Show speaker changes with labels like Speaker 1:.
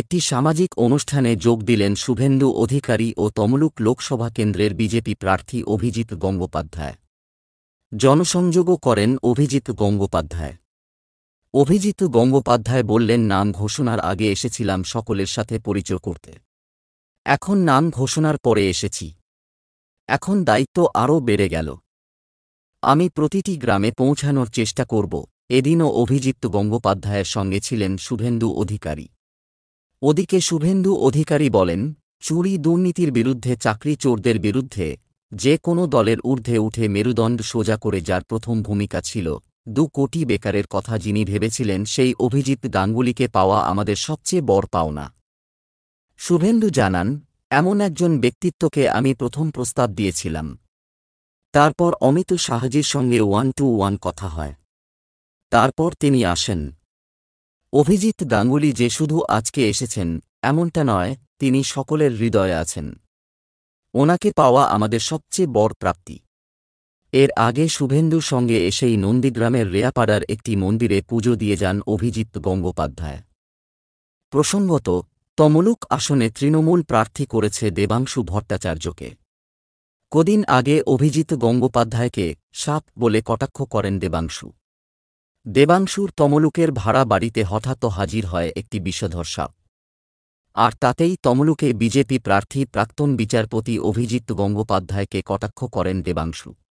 Speaker 1: একটি সামাজিক অনুষ্ঠানে যোগ দিলেন শুভেন্দু অধিকারী ও তমলুক লোকসভা কেন্দ্রের বিজেপি প্রার্থী অভিজিৎ গঙ্গোপাধ্যায় জনসংযোগও করেন অভিজিৎ গঙ্গোপাধ্যায় অভিজিৎ গঙ্গোপাধ্যায় বললেন নাম ঘোষণার আগে এসেছিলাম সকলের সাথে পরিচয় করতে এখন নাম ঘোষণার পরে এসেছি এখন দায়িত্ব আরও বেড়ে গেল আমি প্রতিটি গ্রামে পৌঁছানোর চেষ্টা করব এদিনও অভিজিৎ গঙ্গোপাধ্যায়ের সঙ্গে ছিলেন শুভেন্দু অধিকারী ওদিকে শুভেন্দু অধিকারী বলেন চুরি দুর্নীতির বিরুদ্ধে চাকরি চোরদের বিরুদ্ধে যে কোনো দলের ঊর্ধ্বে উঠে মেরুদণ্ড সোজা করে যার প্রথম ভূমিকা ছিল দু কোটি বেকারের কথা যিনি ভেবেছিলেন সেই অভিজিৎ গাঙ্গুলিকে পাওয়া আমাদের সবচেয়ে বড় পাওনা শুভেন্দু জানান এমন একজন ব্যক্তিত্বকে আমি প্রথম প্রস্তাব দিয়েছিলাম তারপর অমিত শাহজির সঙ্গে ওয়ান টু ওয়ান কথা হয় তারপর তিনি আসেন অভিজিৎ গাঙ্গুলি যে শুধু আজকে এসেছেন এমনটা নয় তিনি সকলের হৃদয়ে আছেন ওনাকে পাওয়া আমাদের সবচেয়ে বড় প্রাপ্তি এর আগে শুভেন্দুর সঙ্গে এসেই নন্দীগ্রামের রেয়াপাড়ার একটি মন্দিরে পুজো দিয়ে যান অভিজিৎ গঙ্গোপাধ্যায় প্রসঙ্গত তমলুক আসনে তৃণমূল প্রার্থী করেছে দেবাংশু ভট্টাচার্যকে কদিন আগে অভিজিৎ গঙ্গোপাধ্যায়কে সাপ বলে কটাক্ষ করেন দেবাংশু দেবাংশুর তমলুকের ভাড়া বাড়িতে হঠাৎ হাজির হয় একটি বিষধর সাপ আর তাতেই তমলুকে বিজেপি প্রার্থী প্রাক্তন বিচারপতি অভিজিৎ গঙ্গোপাধ্যায়কে কটাক্ষ করেন দেবাংশু